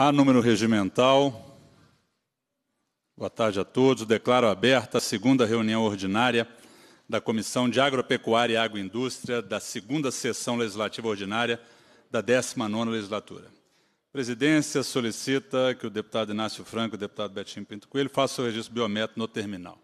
A número regimental. Boa tarde a todos. Declaro aberta a segunda reunião ordinária da Comissão de Agropecuária e Agroindústria da segunda sessão legislativa ordinária da 19ª legislatura. A presidência solicita que o deputado Inácio Franco e o deputado Betinho Pinto Coelho façam o registro biométrico no terminal.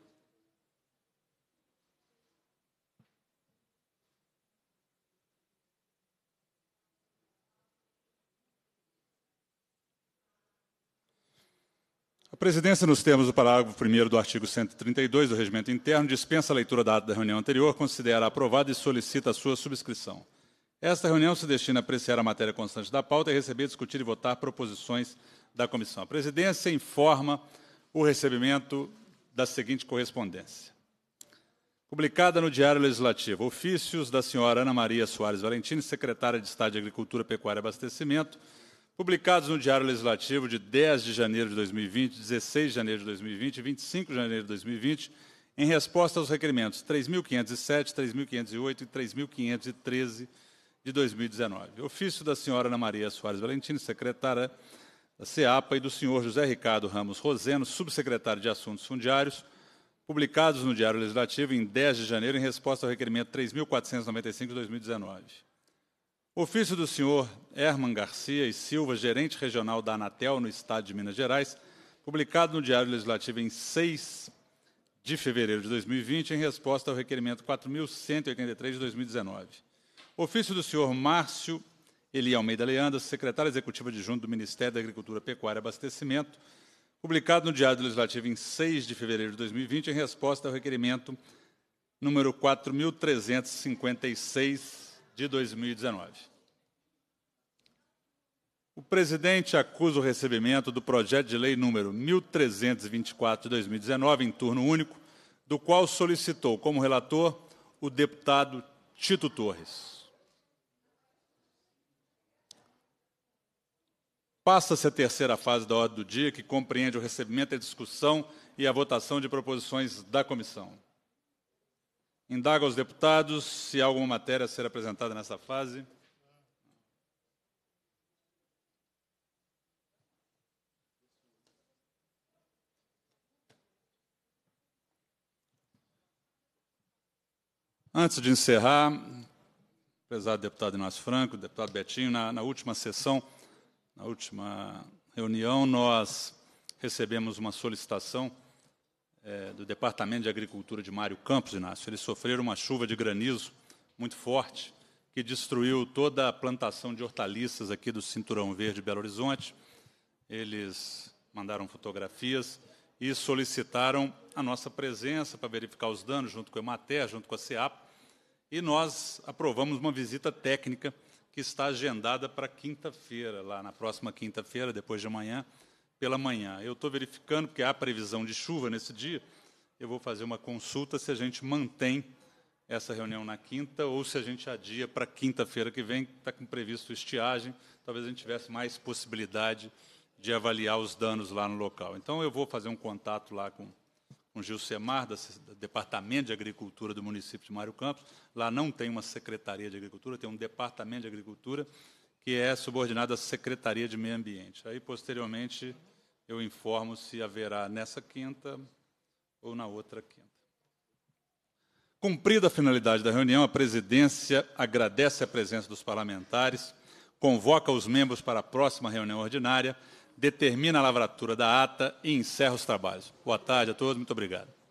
A presidência, nos termos do parágrafo 1 do artigo 132 do Regimento Interno, dispensa a leitura da ata da reunião anterior, considera aprovada e solicita a sua subscrição. Esta reunião se destina a apreciar a matéria constante da pauta e receber, discutir e votar proposições da comissão. A presidência informa o recebimento da seguinte correspondência. Publicada no Diário Legislativo, ofícios da senhora Ana Maria Soares Valentini, secretária de Estado de Agricultura, Pecuária e Abastecimento, Publicados no Diário Legislativo de 10 de janeiro de 2020, 16 de janeiro de 2020 e 25 de janeiro de 2020, em resposta aos requerimentos 3.507, 3.508 e 3.513 de 2019. Ofício da senhora Ana Maria Soares Valentini, secretária da CEAPA, e do senhor José Ricardo Ramos Roseno, subsecretário de Assuntos Fundiários, publicados no Diário Legislativo em 10 de janeiro, em resposta ao requerimento 3.495 de 2019. Ofício do senhor Herman Garcia e Silva, gerente regional da Anatel no estado de Minas Gerais, publicado no Diário Legislativo em 6 de fevereiro de 2020, em resposta ao requerimento 4.183 de 2019. Ofício do senhor Márcio Eli Almeida Leandro, secretário executivo adjunto do Ministério da Agricultura, Pecuária e Abastecimento, publicado no Diário Legislativo em 6 de fevereiro de 2020, em resposta ao requerimento número 4.356 de 2019. O presidente acusa o recebimento do projeto de lei número 1324 de 2019, em turno único, do qual solicitou como relator o deputado Tito Torres. Passa-se a terceira fase da ordem do dia, que compreende o recebimento, a discussão e a votação de proposições da comissão. Indago aos deputados se há alguma matéria a ser apresentada nessa fase. Antes de encerrar, prezado deputado Inácio Franco, deputado Betinho, na, na, última sessão, na última reunião, nós recebemos uma solicitação é, do Departamento de Agricultura de Mário Campos, Inácio. Eles sofreram uma chuva de granizo muito forte que destruiu toda a plantação de hortaliças aqui do Cinturão Verde Belo Horizonte. Eles mandaram fotografias e solicitaram a nossa presença para verificar os danos junto com a Emater, junto com a CEAP, e nós aprovamos uma visita técnica que está agendada para quinta-feira, lá na próxima quinta-feira, depois de amanhã, pela manhã. Eu estou verificando, porque há previsão de chuva nesse dia, eu vou fazer uma consulta se a gente mantém essa reunião na quinta ou se a gente adia para quinta-feira que vem, está com previsto estiagem, talvez a gente tivesse mais possibilidade de avaliar os danos lá no local. Então, eu vou fazer um contato lá com, o Gil Semar, do Departamento de Agricultura do município de Mário Campos. Lá não tem uma Secretaria de Agricultura, tem um Departamento de Agricultura que é subordinado à Secretaria de Meio Ambiente. Aí, posteriormente, eu informo se haverá nessa quinta ou na outra quinta. Cumprida a finalidade da reunião, a presidência agradece a presença dos parlamentares, convoca os membros para a próxima reunião ordinária, determina a lavratura da ata e encerra os trabalhos. Boa tarde a todos, muito obrigado.